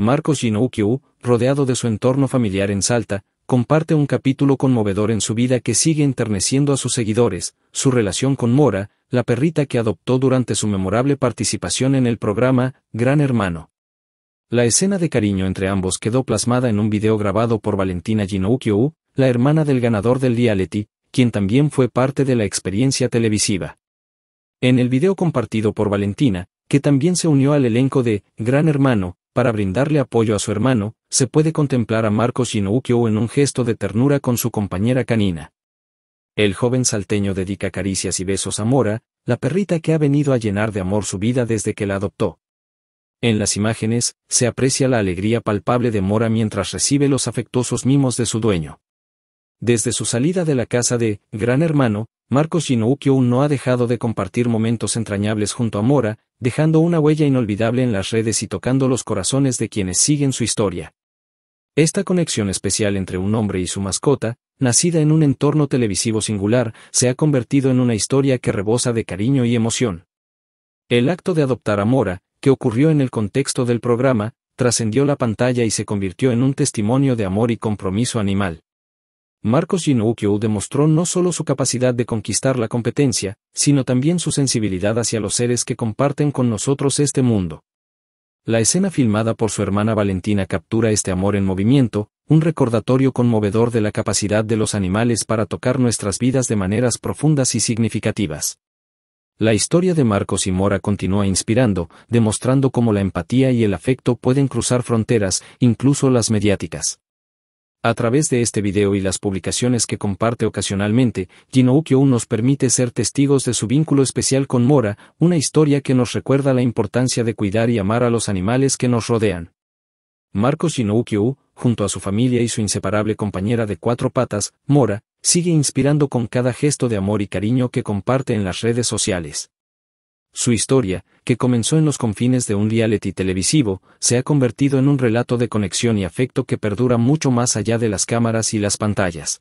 Marcos Inoukyo, rodeado de su entorno familiar en Salta, comparte un capítulo conmovedor en su vida que sigue enterneciendo a sus seguidores, su relación con Mora, la perrita que adoptó durante su memorable participación en el programa Gran Hermano. La escena de cariño entre ambos quedó plasmada en un video grabado por Valentina Ginoukyo, la hermana del ganador del reality, quien también fue parte de la experiencia televisiva. En el video compartido por Valentina, que también se unió al elenco de Gran Hermano, para brindarle apoyo a su hermano, se puede contemplar a Marcos Ginoukio en un gesto de ternura con su compañera canina. El joven salteño dedica caricias y besos a Mora, la perrita que ha venido a llenar de amor su vida desde que la adoptó. En las imágenes, se aprecia la alegría palpable de Mora mientras recibe los afectuosos mimos de su dueño. Desde su salida de la casa de Gran Hermano, Marcos aún no ha dejado de compartir momentos entrañables junto a Mora, dejando una huella inolvidable en las redes y tocando los corazones de quienes siguen su historia. Esta conexión especial entre un hombre y su mascota, nacida en un entorno televisivo singular, se ha convertido en una historia que rebosa de cariño y emoción. El acto de adoptar a Mora, que ocurrió en el contexto del programa, trascendió la pantalla y se convirtió en un testimonio de amor y compromiso animal. Marcos Ginoukio demostró no solo su capacidad de conquistar la competencia, sino también su sensibilidad hacia los seres que comparten con nosotros este mundo. La escena filmada por su hermana Valentina captura este amor en movimiento, un recordatorio conmovedor de la capacidad de los animales para tocar nuestras vidas de maneras profundas y significativas. La historia de Marcos y Mora continúa inspirando, demostrando cómo la empatía y el afecto pueden cruzar fronteras, incluso las mediáticas. A través de este video y las publicaciones que comparte ocasionalmente, Jinoukyo nos permite ser testigos de su vínculo especial con Mora, una historia que nos recuerda la importancia de cuidar y amar a los animales que nos rodean. Marcos Jinoukyo, junto a su familia y su inseparable compañera de cuatro patas, Mora, sigue inspirando con cada gesto de amor y cariño que comparte en las redes sociales. Su historia, que comenzó en los confines de un reality televisivo, se ha convertido en un relato de conexión y afecto que perdura mucho más allá de las cámaras y las pantallas.